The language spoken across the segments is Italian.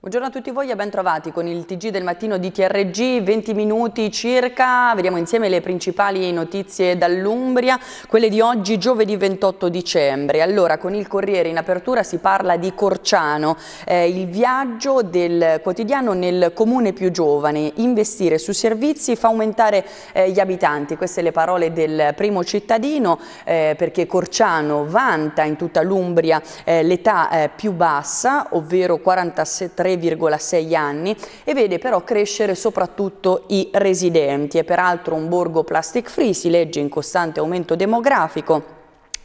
Buongiorno a tutti voi e ben trovati con il TG del mattino di TRG, 20 minuti circa, vediamo insieme le principali notizie dall'Umbria, quelle di oggi giovedì 28 dicembre. Allora con il Corriere in apertura si parla di Corciano, eh, il viaggio del quotidiano nel comune più giovane, investire su servizi fa aumentare eh, gli abitanti, queste le parole del primo cittadino eh, perché Corciano vanta in tutta l'Umbria eh, l'età eh, più bassa, ovvero 47 3,6 anni e vede però crescere soprattutto i residenti. È peraltro un borgo plastic free, si legge in costante aumento demografico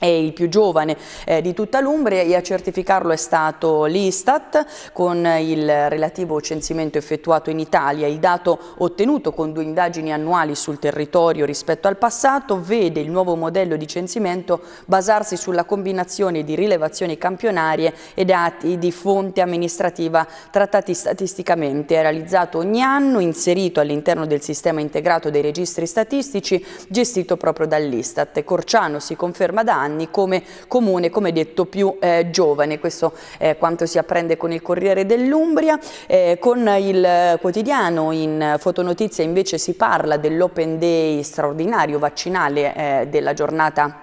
è il più giovane eh, di tutta l'Umbria e a certificarlo è stato l'Istat con il relativo censimento effettuato in Italia. Il dato ottenuto con due indagini annuali sul territorio rispetto al passato vede il nuovo modello di censimento basarsi sulla combinazione di rilevazioni campionarie e dati di fonte amministrativa trattati statisticamente. È realizzato ogni anno, inserito all'interno del sistema integrato dei registri statistici gestito proprio dall'Istat. Corciano si conferma da anni anni come comune, come detto, più eh, giovane. Questo è quanto si apprende con il Corriere dell'Umbria. Eh, con il quotidiano in fotonotizia invece si parla dell'open day straordinario vaccinale eh, della giornata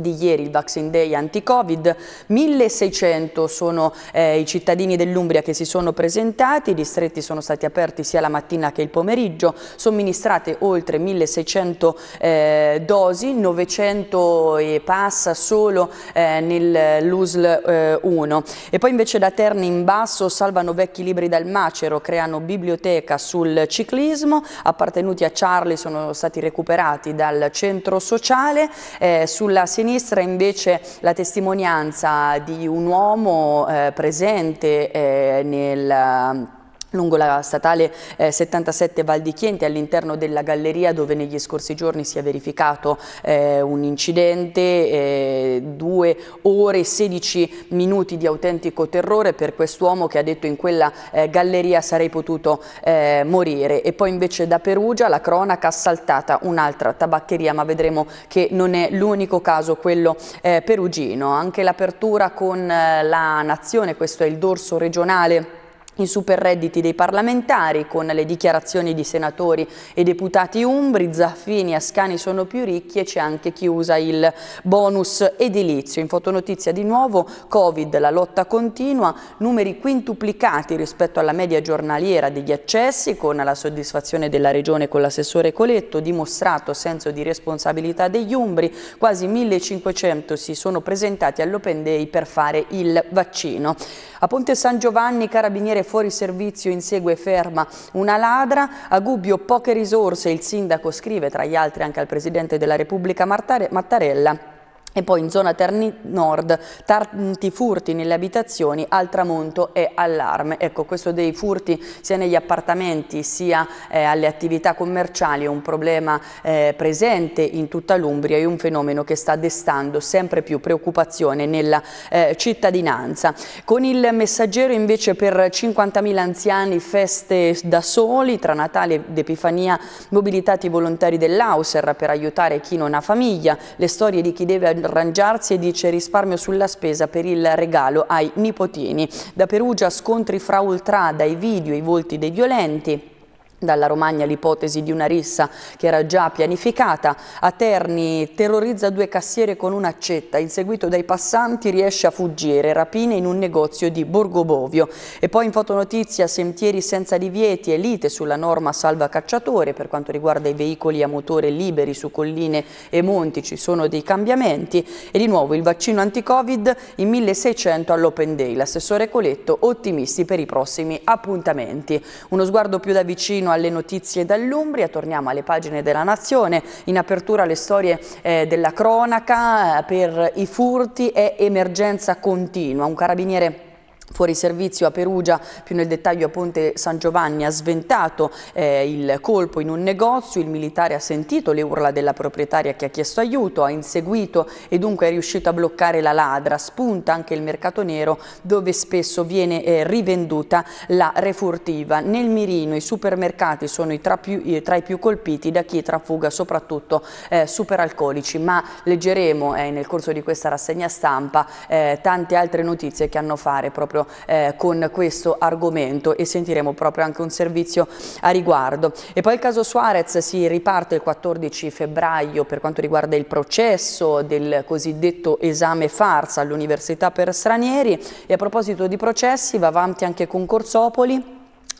di ieri, il Vaccine Day anti-Covid. 1600 sono eh, i cittadini dell'Umbria che si sono presentati, i distretti sono stati aperti sia la mattina che il pomeriggio, somministrate oltre 1600 eh, dosi, 900 e passa solo eh, nell'USL 1. Eh, e poi invece da Terni in basso salvano vecchi libri dal macero, creano biblioteca sul ciclismo, appartenuti a Charlie sono stati recuperati dal centro sociale, eh, sulla sinistra sinistra invece la testimonianza di un uomo eh, presente eh, nel lungo la statale 77 eh, Val di Chienti all'interno della galleria dove negli scorsi giorni si è verificato eh, un incidente, eh, due ore e 16 minuti di autentico terrore per quest'uomo che ha detto in quella eh, galleria sarei potuto eh, morire e poi invece da Perugia la cronaca ha assaltata un'altra tabaccheria ma vedremo che non è l'unico caso quello perugino, anche l'apertura con la nazione, questo è il dorso regionale i superredditi dei parlamentari, con le dichiarazioni di senatori e deputati umbri, Zaffini e Ascani sono più ricchi e c'è anche chi usa il bonus edilizio. In fotonotizia di nuovo, Covid, la lotta continua, numeri quintuplicati rispetto alla media giornaliera degli accessi, con la soddisfazione della Regione con l'assessore Coletto, dimostrato senso di responsabilità degli umbri, quasi 1500 si sono presentati all'Open Day per fare il vaccino. A Ponte San Giovanni, carabiniere fuori servizio insegue ferma una ladra, a Gubbio poche risorse, il sindaco scrive tra gli altri anche al Presidente della Repubblica Mattarella e poi in zona Terni Nord, tanti furti nelle abitazioni, al tramonto è allarme. Ecco, questo dei furti sia negli appartamenti sia eh, alle attività commerciali è un problema eh, presente in tutta l'Umbria e un fenomeno che sta destando sempre più preoccupazione nella eh, cittadinanza. Con il messaggero invece per 50.000 anziani feste da soli, tra Natale ed Epifania mobilitati i volontari dell'Auser per aiutare chi non ha famiglia, le storie di chi deve arrangiarsi e dice risparmio sulla spesa per il regalo ai nipotini. Da Perugia scontri fra ultrà, dai video i volti dei violenti. Dalla Romagna l'ipotesi di una rissa che era già pianificata. A Terni terrorizza due cassiere con un'accetta, inseguito dai passanti riesce a fuggire, rapine in un negozio di Borgobovio. E poi in fotonotizia sentieri senza divieti e lite sulla norma salva cacciatore per quanto riguarda i veicoli a motore liberi su colline e monti, ci sono dei cambiamenti. E di nuovo il vaccino anti-covid in 1600 all'Open Day. L'assessore Coletto ottimisti per i prossimi appuntamenti. Uno sguardo più da vicino Fino alle notizie dall'Umbria, torniamo alle pagine della Nazione, in apertura le storie eh, della cronaca eh, per i furti e emergenza continua. Un carabiniere Fuori servizio a Perugia, più nel dettaglio a Ponte San Giovanni, ha sventato eh, il colpo in un negozio, il militare ha sentito le urla della proprietaria che ha chiesto aiuto, ha inseguito e dunque è riuscito a bloccare la ladra. Spunta anche il mercato nero dove spesso viene eh, rivenduta la refurtiva. Nel Mirino i supermercati sono i tra, più, i, tra, i più colpiti da chi trafuga soprattutto eh, superalcolici, ma leggeremo eh, nel corso di questa rassegna stampa eh, tante altre notizie che hanno a fare proprio proprio eh, con questo argomento e sentiremo proprio anche un servizio a riguardo. E poi il caso Suarez si riparte il 14 febbraio per quanto riguarda il processo del cosiddetto esame farsa all'Università per Stranieri e a proposito di processi va avanti anche concorsopoli. Corsopoli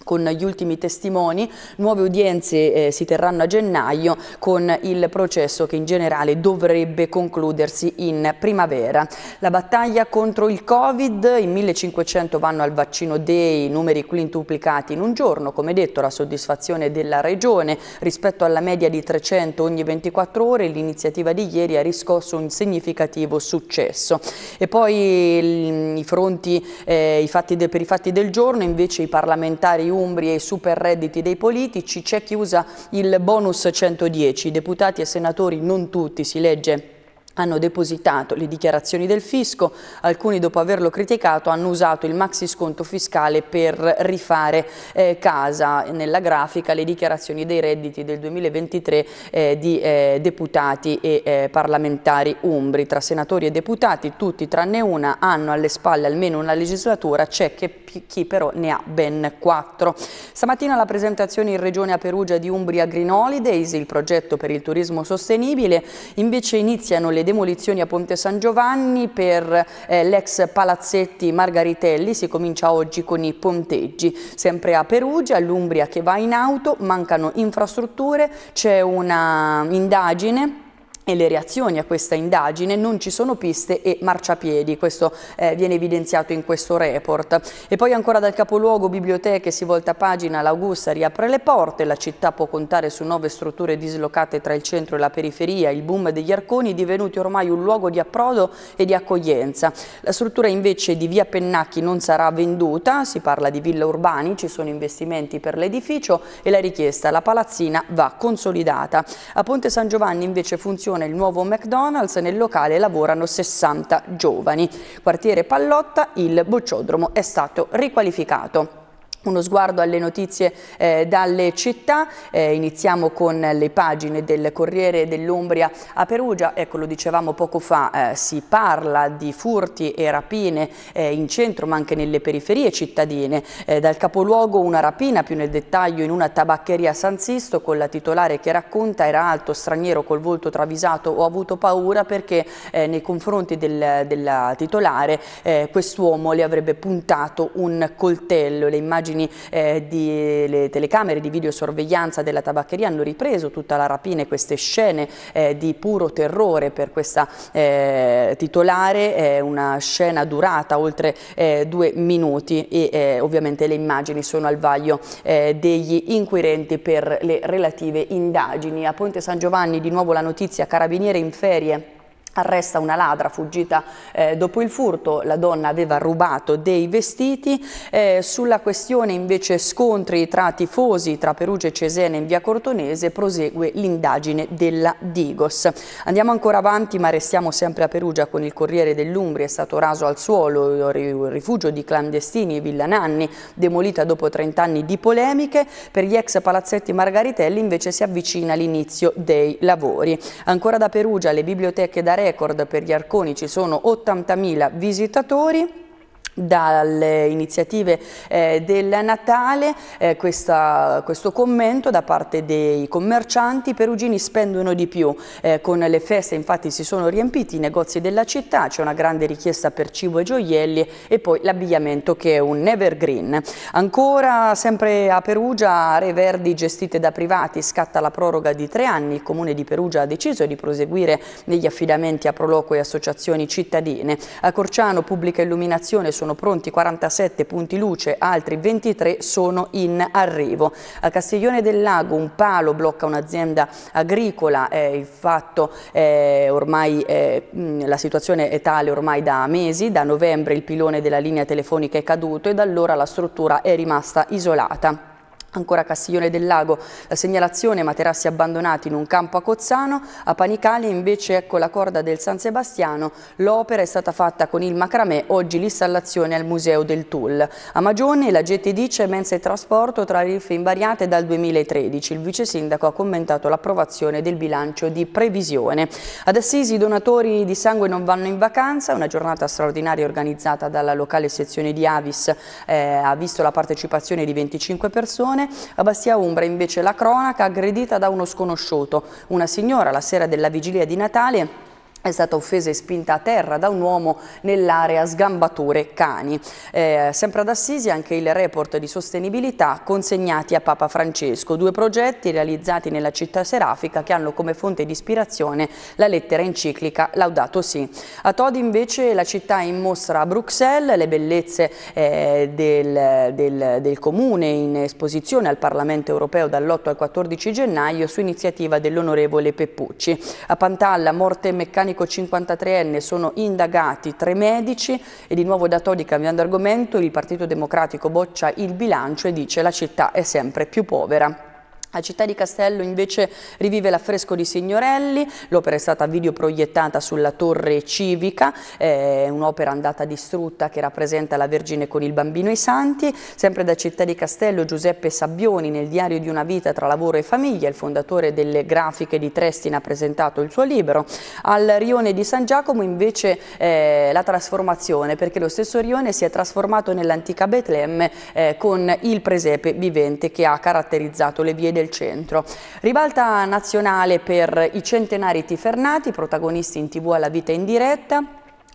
con gli ultimi testimoni. Nuove udienze eh, si terranno a gennaio con il processo che in generale dovrebbe concludersi in primavera. La battaglia contro il Covid, in 1500 vanno al vaccino dei numeri quintuplicati in un giorno, come detto la soddisfazione della regione rispetto alla media di 300 ogni 24 ore, l'iniziativa di ieri ha riscosso un significativo successo. E poi il, mm, i fronti, eh, i fatti de, per i fatti del giorno invece i parlamentari umbri e i super redditi dei politici, c'è chiusa il bonus 110, deputati e senatori non tutti, si legge hanno depositato le dichiarazioni del fisco, alcuni dopo averlo criticato hanno usato il maxi sconto fiscale per rifare eh, casa nella grafica le dichiarazioni dei redditi del 2023 eh, di eh, deputati e eh, parlamentari umbri. Tra senatori e deputati tutti tranne una hanno alle spalle almeno una legislatura, c'è chi però ne ha ben quattro. Stamattina la presentazione in regione a Perugia di Umbria Green Holidays, il progetto per il turismo sostenibile, invece iniziano le demolizioni a Ponte San Giovanni per eh, l'ex Palazzetti Margaritelli, si comincia oggi con i ponteggi. Sempre a Perugia, l'Umbria che va in auto, mancano infrastrutture, c'è una indagine e le reazioni a questa indagine non ci sono piste e marciapiedi, questo eh, viene evidenziato in questo report. E poi ancora dal capoluogo biblioteche si volta pagina, l'Augusta riapre le porte, la città può contare su nove strutture dislocate tra il centro e la periferia, il boom degli arconi divenuti ormai un luogo di approdo e di accoglienza. La struttura invece di via Pennacchi non sarà venduta, si parla di villa urbani, ci sono investimenti per l'edificio e la richiesta, la palazzina va consolidata. A Ponte San Giovanni invece funziona inaugurazione il nuovo McDonald's, nel locale lavorano 60 giovani. Quartiere Pallotta, il bocciodromo è stato riqualificato. Uno sguardo alle notizie eh, dalle città, eh, iniziamo con le pagine del Corriere dell'Umbria a Perugia, ecco lo dicevamo poco fa, eh, si parla di furti e rapine eh, in centro ma anche nelle periferie cittadine, eh, dal capoluogo una rapina più nel dettaglio in una tabaccheria a San Sisto con la titolare che racconta era alto straniero col volto travisato, ho avuto paura perché eh, nei confronti del, della titolare quest'uomo le avrebbe puntato un coltello, le immagini immagini eh, delle telecamere di videosorveglianza della tabaccheria hanno ripreso tutta la rapina e queste scene eh, di puro terrore per questa eh, titolare, eh, una scena durata oltre eh, due minuti e eh, ovviamente le immagini sono al vaglio eh, degli inquirenti per le relative indagini. A Ponte San Giovanni di nuovo la notizia, carabiniere in ferie arresta una ladra fuggita eh, dopo il furto, la donna aveva rubato dei vestiti, eh, sulla questione invece scontri tra tifosi tra Perugia e Cesena in via Cortonese prosegue l'indagine della Digos. Andiamo ancora avanti ma restiamo sempre a Perugia con il Corriere dell'Umbria, è stato raso al suolo il rifugio di clandestini e villananni, demolita dopo 30 anni di polemiche, per gli ex palazzetti Margaritelli invece si avvicina l'inizio dei lavori. Ancora da Perugia le biblioteche d'Arena record per gli Arconi, ci sono 80.000 visitatori dalle iniziative eh, del Natale, eh, questa, questo commento da parte dei commercianti, perugini spendono di più, eh, con le feste infatti si sono riempiti i negozi della città, c'è una grande richiesta per cibo e gioielli e poi l'abbigliamento che è un evergreen. Ancora sempre a Perugia, aree verdi gestite da privati, scatta la proroga di tre anni, il comune di Perugia ha deciso di proseguire negli affidamenti a Proloco e associazioni cittadine. A Corciano pubblica illuminazione sono sono pronti 47 punti luce, altri 23 sono in arrivo. A Castiglione del Lago un palo blocca un'azienda agricola, eh, il fatto eh, ormai eh, la situazione è tale ormai da mesi, da novembre il pilone della linea telefonica è caduto e da allora la struttura è rimasta isolata. Ancora Castiglione del Lago, la segnalazione materassi abbandonati in un campo a Cozzano, a Panicali invece ecco la corda del San Sebastiano, l'opera è stata fatta con il macramè, oggi l'installazione al Museo del Tull. A Magione la GT dice mensa e trasporto tra tariffe invariate dal 2013, il vice sindaco ha commentato l'approvazione del bilancio di previsione. Ad Assisi i donatori di sangue non vanno in vacanza, una giornata straordinaria organizzata dalla locale sezione di Avis eh, ha visto la partecipazione di 25 persone, Leone. A Bastia Umbra invece la cronaca aggredita da uno sconosciuto. Una signora la sera della vigilia di Natale è stata offesa e spinta a terra da un uomo nell'area sgambatore cani. Eh, sempre ad Assisi anche il report di sostenibilità consegnati a Papa Francesco, due progetti realizzati nella città serafica che hanno come fonte di ispirazione la lettera enciclica Laudato Si. A Todi invece la città è in mostra a Bruxelles, le bellezze eh, del, del, del comune in esposizione al Parlamento europeo dall'8 al 14 gennaio su iniziativa dell'onorevole Peppucci. A Pantalla morte meccanica britannico 53enne, sono indagati tre medici e di nuovo da Todi cambiando argomento, il Partito Democratico boccia il bilancio e dice la città è sempre più povera. La città di Castello invece rivive l'affresco di Signorelli, l'opera è stata videoproiettata sulla torre civica, è un'opera andata distrutta che rappresenta la Vergine con il bambino e i santi, sempre da città di Castello Giuseppe Sabbioni nel diario di una vita tra lavoro e famiglia, il fondatore delle grafiche di Trestina ha presentato il suo libro, al rione di San Giacomo invece eh, la trasformazione perché lo stesso rione si è trasformato nell'antica Betlemme eh, con il presepe vivente che ha caratterizzato le vie del del centro. Ribalta nazionale per i centenari tifernati, protagonisti in tv alla vita in diretta.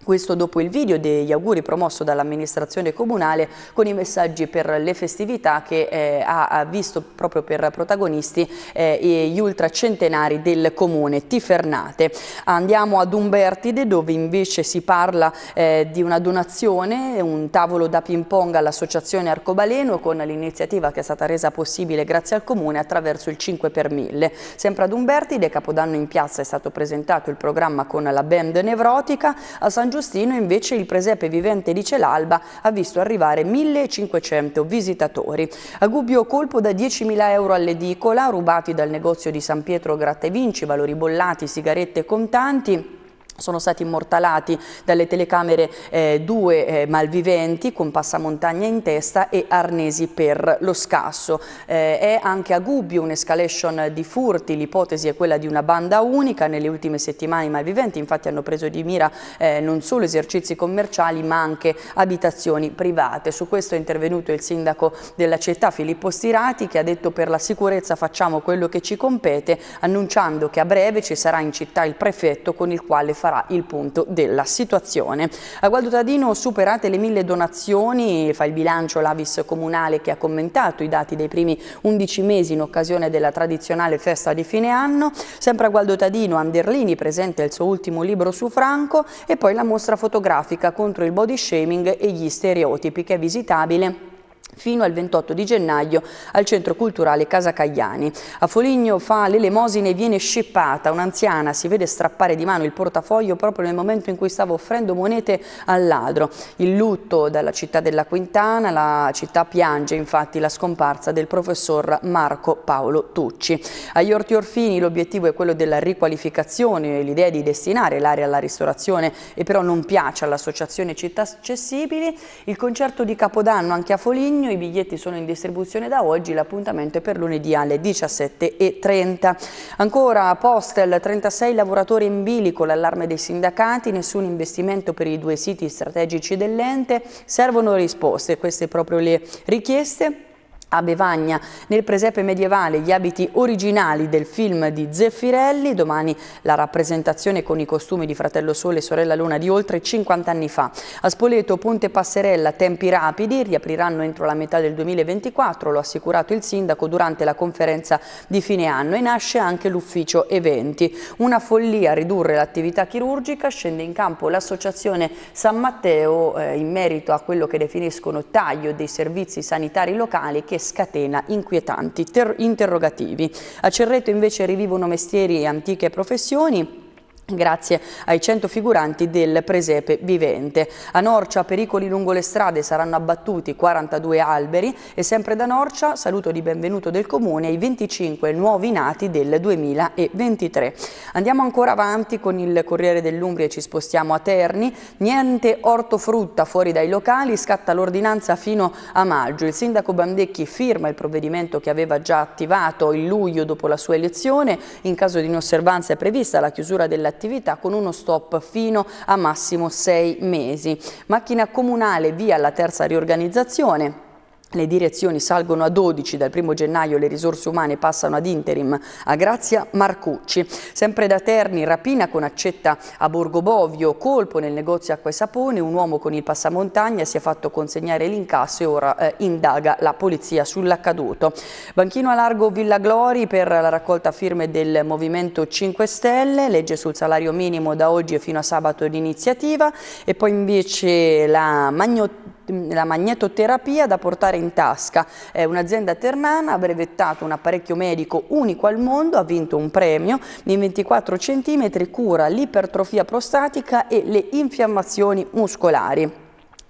Questo dopo il video degli auguri promosso dall'amministrazione comunale con i messaggi per le festività che eh, ha visto proprio per protagonisti eh, gli ultracentenari del comune Tifernate. Andiamo ad Umbertide dove invece si parla eh, di una donazione, un tavolo da ping pong all'associazione Arcobaleno con l'iniziativa che è stata resa possibile grazie al comune attraverso il 5 per 1000. Sempre ad Umbertide, Capodanno in piazza è stato presentato il programma con la band nevrotica. A San Giustino invece il presepe vivente di Celalba ha visto arrivare 1500 visitatori. A Gubbio colpo da 10.000 euro all'edicola, rubati dal negozio di San Pietro Gratta e Vinci, valori bollati, sigarette e contanti sono stati immortalati dalle telecamere eh, due eh, malviventi con passamontagna in testa e arnesi per lo scasso. Eh, è anche a Gubbio un'escalation di furti, l'ipotesi è quella di una banda unica, nelle ultime settimane i malviventi infatti hanno preso di mira eh, non solo esercizi commerciali ma anche abitazioni private. Su questo è intervenuto il sindaco della città Filippo Stirati che ha detto per la sicurezza facciamo quello che ci compete annunciando che a breve ci sarà in città il prefetto con il quale farà farà il punto della situazione. A Gualdo Tadino superate le mille donazioni, fa il bilancio l'Avis Comunale che ha commentato i dati dei primi 11 mesi in occasione della tradizionale festa di fine anno. Sempre a Gualdo Tadino, Anderlini presenta il suo ultimo libro su Franco e poi la mostra fotografica contro il body shaming e gli stereotipi che è visitabile fino al 28 di gennaio al Centro Culturale Casa Cagliani. A Foligno fa l'elemosina e viene scippata. Un'anziana si vede strappare di mano il portafoglio proprio nel momento in cui stava offrendo monete al ladro. Il lutto dalla città della Quintana, la città piange infatti la scomparsa del professor Marco Paolo Tucci. Agli Orti Orfini l'obiettivo è quello della riqualificazione, l'idea di destinare l'area alla ristorazione e però non piace all'associazione Città Accessibili. Il concerto di Capodanno anche a Foligno i biglietti sono in distribuzione da oggi, l'appuntamento è per lunedì alle 17.30. Ancora Postel, 36 lavoratori in bilico, l'allarme dei sindacati, nessun investimento per i due siti strategici dell'ente, servono risposte, queste proprio le richieste a Bevagna. Nel presepe medievale gli abiti originali del film di Zeffirelli, domani la rappresentazione con i costumi di Fratello Sole e Sorella Luna di oltre 50 anni fa. A Spoleto, Ponte Passerella, tempi rapidi, riapriranno entro la metà del 2024, lo ha assicurato il sindaco durante la conferenza di fine anno e nasce anche l'ufficio eventi. Una follia ridurre l'attività chirurgica, scende in campo l'associazione San Matteo eh, in merito a quello che definiscono taglio dei servizi sanitari locali che scatena inquietanti, interrogativi. A Cerreto invece rivivono mestieri e antiche professioni grazie ai 100 figuranti del presepe vivente. A Norcia pericoli lungo le strade saranno abbattuti 42 alberi e sempre da Norcia saluto di benvenuto del comune ai 25 nuovi nati del 2023. Andiamo ancora avanti con il Corriere dell'Umbria e ci spostiamo a Terni. Niente ortofrutta fuori dai locali, scatta l'ordinanza fino a maggio. Il sindaco Bandecchi firma il provvedimento che aveva già attivato in luglio dopo la sua elezione. In caso di inosservanza è prevista la chiusura dell'attività attività con uno stop fino a massimo sei mesi. Macchina comunale via la terza riorganizzazione le direzioni salgono a 12, dal 1 gennaio le risorse umane passano ad interim a Grazia Marcucci. Sempre da Terni, rapina con accetta a Borgobovio, colpo nel negozio acqua e sapone, un uomo con il passamontagna si è fatto consegnare l'incasso e ora eh, indaga la polizia sull'accaduto. Banchino a largo Villa Glori per la raccolta firme del Movimento 5 Stelle, legge sul salario minimo da oggi fino a sabato di iniziativa e poi invece la magnotta Mm, la magnetoterapia da portare in tasca. È eh, un'azienda ternana ha brevettato un apparecchio medico unico al mondo, ha vinto un premio, in 24 cm cura l'ipertrofia prostatica e le infiammazioni muscolari.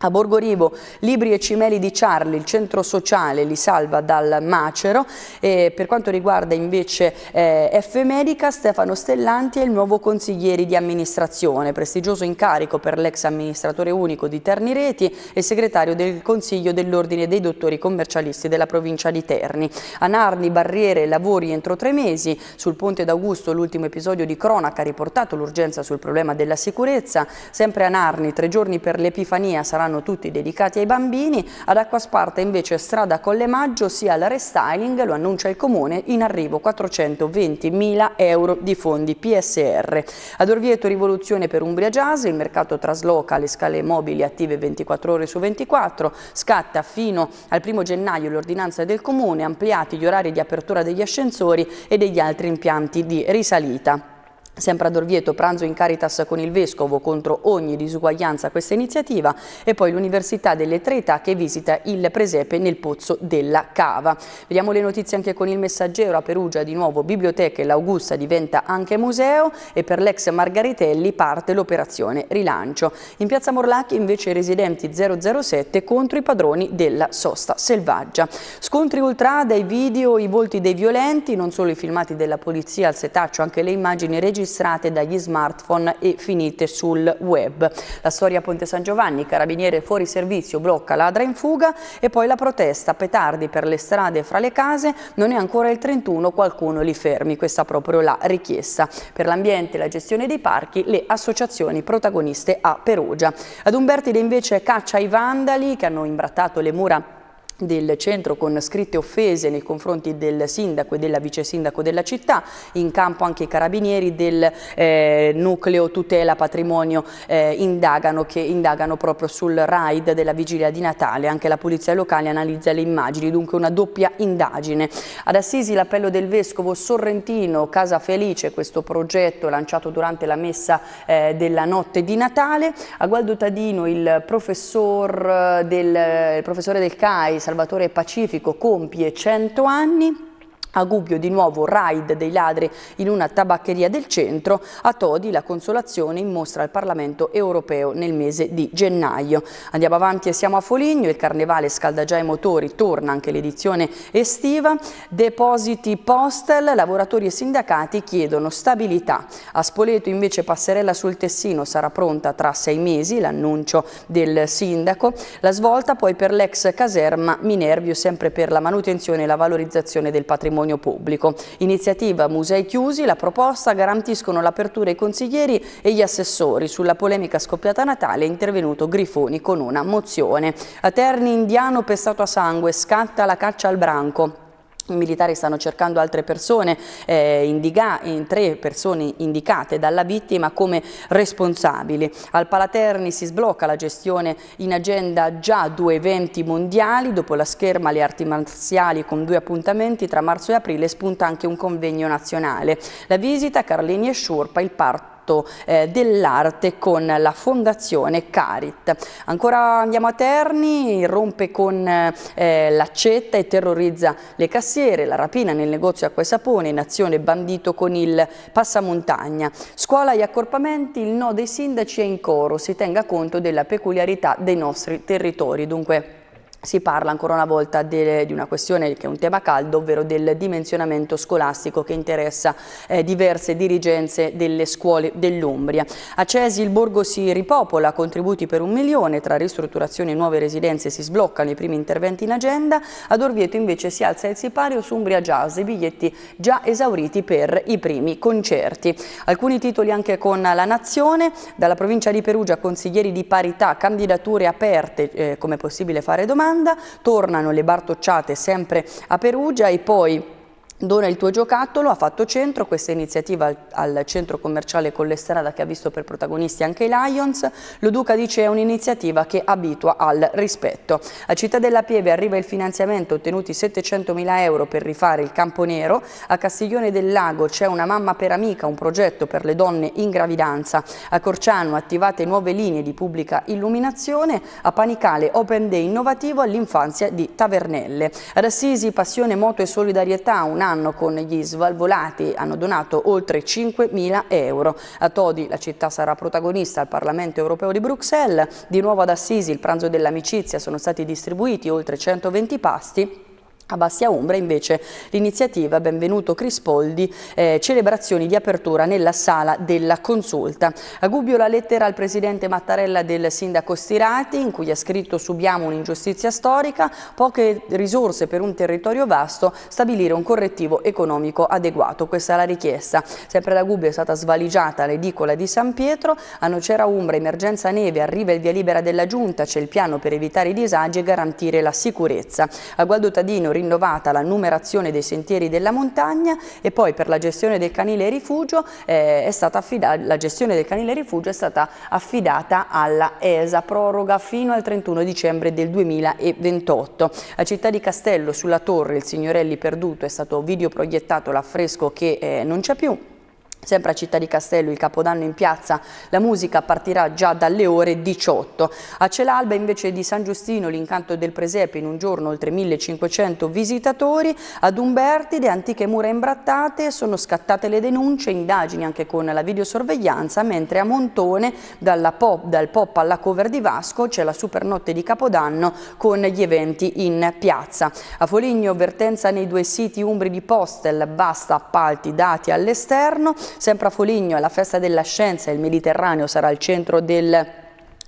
A Borgorivo, libri e cimeli di Charlie, il centro sociale li salva dal macero. E per quanto riguarda invece eh, F-Medica, Stefano Stellanti è il nuovo consigliere di amministrazione, prestigioso incarico per l'ex amministratore unico di Terni Reti e segretario del Consiglio dell'Ordine dei Dottori Commercialisti della provincia di Terni. A Narni, barriere e lavori entro tre mesi. Sul Ponte d'Augusto, l'ultimo episodio di cronaca ha riportato l'urgenza sul problema della sicurezza. Sempre a Narni, tre giorni per l'Epifania saranno saranno tutti dedicati ai bambini, ad Acquasparta invece strada maggio sia il restyling, lo annuncia il Comune, in arrivo 420.000 euro di fondi PSR. Ad Orvieto rivoluzione per Umbria Jazz, il mercato trasloca le scale mobili attive 24 ore su 24, scatta fino al 1 gennaio l'ordinanza del Comune, ampliati gli orari di apertura degli ascensori e degli altri impianti di risalita. Sempre ad Orvieto, pranzo in Caritas con il Vescovo contro ogni disuguaglianza questa iniziativa e poi l'Università delle Tre Età che visita il presepe nel Pozzo della Cava. Vediamo le notizie anche con il messaggero a Perugia, di nuovo biblioteca e l'Augusta diventa anche museo e per l'ex Margaritelli parte l'operazione rilancio. In piazza Morlacchi invece i residenti 007 contro i padroni della sosta selvaggia. Scontri ultra dai video, i volti dei violenti, non solo i filmati della polizia al setaccio, anche le immagini registrate registrate dagli smartphone e finite sul web. La storia a Ponte San Giovanni, carabiniere fuori servizio, blocca ladra in fuga e poi la protesta, petardi per le strade fra le case, non è ancora il 31, qualcuno li fermi, questa proprio la richiesta. Per l'ambiente e la gestione dei parchi, le associazioni protagoniste a Perugia. Ad Umbertide invece caccia i vandali che hanno imbrattato le mura del centro con scritte offese nei confronti del sindaco e della vice sindaco della città, in campo anche i carabinieri del eh, nucleo tutela patrimonio eh, indagano, che indagano proprio sul raid della vigilia di Natale, anche la polizia locale analizza le immagini, dunque una doppia indagine. Ad Assisi l'appello del vescovo Sorrentino, Casa Felice, questo progetto lanciato durante la messa eh, della notte di Natale, a Gualdo Tadino il, professor eh, del, il professore del CAIS Salvatore Pacifico compie 100 anni a Gubbio di nuovo raid dei ladri in una tabaccheria del centro, a Todi la consolazione in mostra al Parlamento europeo nel mese di gennaio. Andiamo avanti e siamo a Foligno, il carnevale scalda già i motori, torna anche l'edizione estiva, depositi postel, lavoratori e sindacati chiedono stabilità. A Spoleto invece passerella sul Tessino sarà pronta tra sei mesi, l'annuncio del sindaco, la svolta poi per l'ex caserma Minervio sempre per la manutenzione e la valorizzazione del patrimonio patrimonio pubblico. Iniziativa Musei Chiusi, la proposta garantiscono l'apertura ai consiglieri e gli assessori. Sulla polemica scoppiata a Natale è intervenuto Grifoni con una mozione. A Terni, indiano pestato a sangue, scatta la caccia al branco. I militari stanno cercando altre persone, eh, indica, tre persone indicate dalla vittima come responsabili. Al Palaterni si sblocca la gestione in agenda già due eventi mondiali, dopo la scherma le arti marziali con due appuntamenti tra marzo e aprile spunta anche un convegno nazionale. La visita Carlini e Sciurpa, il parto contatto eh, dell'arte con la Fondazione Carit. Ancora andiamo a Terni, rompe con eh, l'accetta e terrorizza le cassiere, la rapina nel negozio Acqua e Sapone, in azione bandito con il passamontagna. Scuola e accorpamenti, il no dei sindaci è in coro, si tenga conto della peculiarità dei nostri territori. Dunque si parla ancora una volta delle, di una questione che è un tema caldo, ovvero del dimensionamento scolastico che interessa eh, diverse dirigenze delle scuole dell'Umbria. A Cesi il borgo si ripopola, contributi per un milione, tra ristrutturazioni e nuove residenze si sbloccano i primi interventi in agenda, ad Orvieto invece si alza il sipario su Umbria Jazz, i biglietti già esauriti per i primi concerti. Alcuni titoli anche con la Nazione, dalla provincia di Perugia consiglieri di parità, candidature aperte eh, come è possibile fare domani, Miranda, tornano le Bartocciate sempre a Perugia e poi Dona il tuo giocattolo, ha fatto centro, questa iniziativa al, al centro commerciale con Collestrada che ha visto per protagonisti anche i Lions, lo Duca dice è un'iniziativa che abitua al rispetto. A Città della Pieve arriva il finanziamento, ottenuti 700.000 euro per rifare il campo nero, a Castiglione del Lago c'è una mamma per amica, un progetto per le donne in gravidanza, a Corciano attivate nuove linee di pubblica illuminazione, a Panicale Open Day innovativo all'infanzia di Tavernelle, ad Assisi passione moto e solidarietà, un'altra quest'anno con gli svalvolati hanno donato oltre 5.000 euro. A Todi la città sarà protagonista al Parlamento europeo di Bruxelles, di nuovo ad Assisi il pranzo dell'amicizia sono stati distribuiti oltre 120 pasti a Bastia Umbra invece l'iniziativa Benvenuto Crispoldi, eh, celebrazioni di apertura nella sala della consulta. A Gubbio la lettera al presidente Mattarella del sindaco Stirati in cui ha scritto subiamo un'ingiustizia storica, poche risorse per un territorio vasto, stabilire un correttivo economico adeguato. Questa è la richiesta. Sempre da Gubbio è stata svaligiata l'edicola di San Pietro, a Nocera Umbra emergenza neve, arriva il via libera della giunta, c'è il piano per evitare i disagi e garantire la sicurezza. A Gualdo Tadino rinnovata la numerazione dei sentieri della montagna e poi per la gestione del canile rifugio eh, è stata affidata, la gestione del canile rifugio è stata affidata alla ESA, proroga fino al 31 dicembre del 2028. A Città di Castello sulla torre il signorelli perduto è stato videoproiettato l'affresco che eh, non c'è più Sempre a Città di Castello il Capodanno in piazza, la musica partirà già dalle ore 18. A Celalba invece di San Giustino l'incanto del presepe in un giorno oltre 1500 visitatori, ad le antiche mura imbrattate, sono scattate le denunce, indagini anche con la videosorveglianza, mentre a Montone pop, dal pop alla cover di Vasco c'è la supernotte di Capodanno con gli eventi in piazza. A Foligno vertenza nei due siti umbri di Postel, basta appalti dati all'esterno, Sempre a Foligno, alla festa della scienza, il Mediterraneo sarà al centro del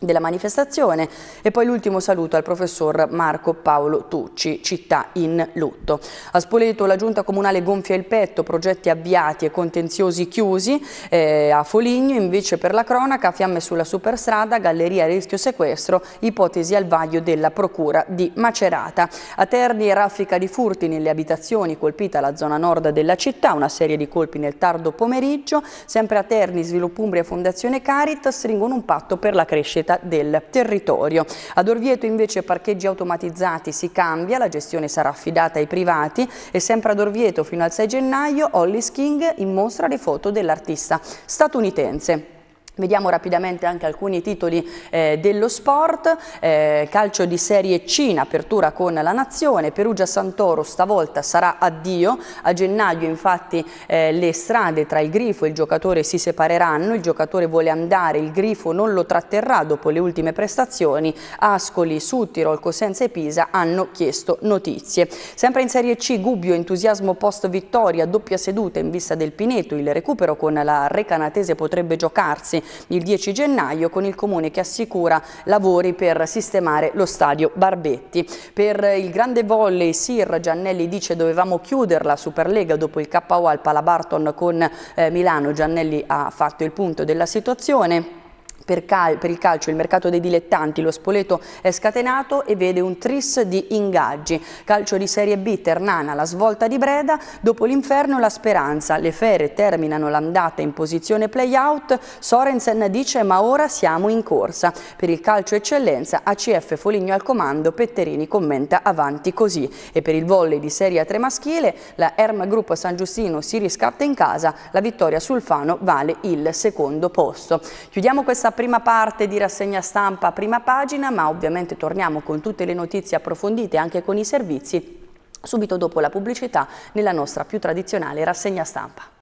della manifestazione e poi l'ultimo saluto al professor Marco Paolo Tucci, città in lutto. A Spoleto la giunta comunale gonfia il petto, progetti avviati e contenziosi chiusi, eh, a Foligno invece per la cronaca fiamme sulla superstrada, galleria rischio sequestro, ipotesi al vaglio della procura di Macerata. A Terni raffica di furti nelle abitazioni colpita la zona nord della città, una serie di colpi nel tardo pomeriggio, sempre a Terni Sviluppo Umbria Fondazione Carit stringono un patto per la crescita vita del territorio. Ad Orvieto invece parcheggi automatizzati si cambia, la gestione sarà affidata ai privati e sempre ad Orvieto fino al 6 gennaio Hollis King in mostra le foto dell'artista statunitense. Vediamo rapidamente anche alcuni titoli eh, dello sport, eh, calcio di Serie C in apertura con la Nazione, Perugia-Santoro stavolta sarà addio, a gennaio infatti eh, le strade tra il Grifo e il giocatore si separeranno, il giocatore vuole andare, il Grifo non lo tratterrà dopo le ultime prestazioni, Ascoli, Suttirol, Cosenza e Pisa hanno chiesto notizie. Sempre in Serie C Gubbio, entusiasmo post vittoria, doppia seduta in vista del Pineto, il recupero con la Recanatese potrebbe giocarsi il 10 gennaio con il comune che assicura lavori per sistemare lo stadio Barbetti. Per il grande volley Sir Giannelli dice dovevamo chiudere la Superlega dopo il KO al Palabarton con eh, Milano. Giannelli ha fatto il punto della situazione. Per, cal per il calcio il mercato dei dilettanti, lo Spoleto è scatenato e vede un tris di ingaggi. Calcio di Serie B, Ternana, la svolta di Breda, dopo l'inferno la speranza. Le fere terminano l'andata in posizione play-out, Sorensen dice ma ora siamo in corsa. Per il calcio eccellenza ACF Foligno al comando, Petterini commenta avanti così. E per il volley di Serie A3 maschile, la Erma Gruppo San Giustino si riscatta in casa, la vittoria sul Fano vale il secondo posto. Chiudiamo questa prima parte di rassegna stampa, prima pagina, ma ovviamente torniamo con tutte le notizie approfondite anche con i servizi subito dopo la pubblicità nella nostra più tradizionale rassegna stampa.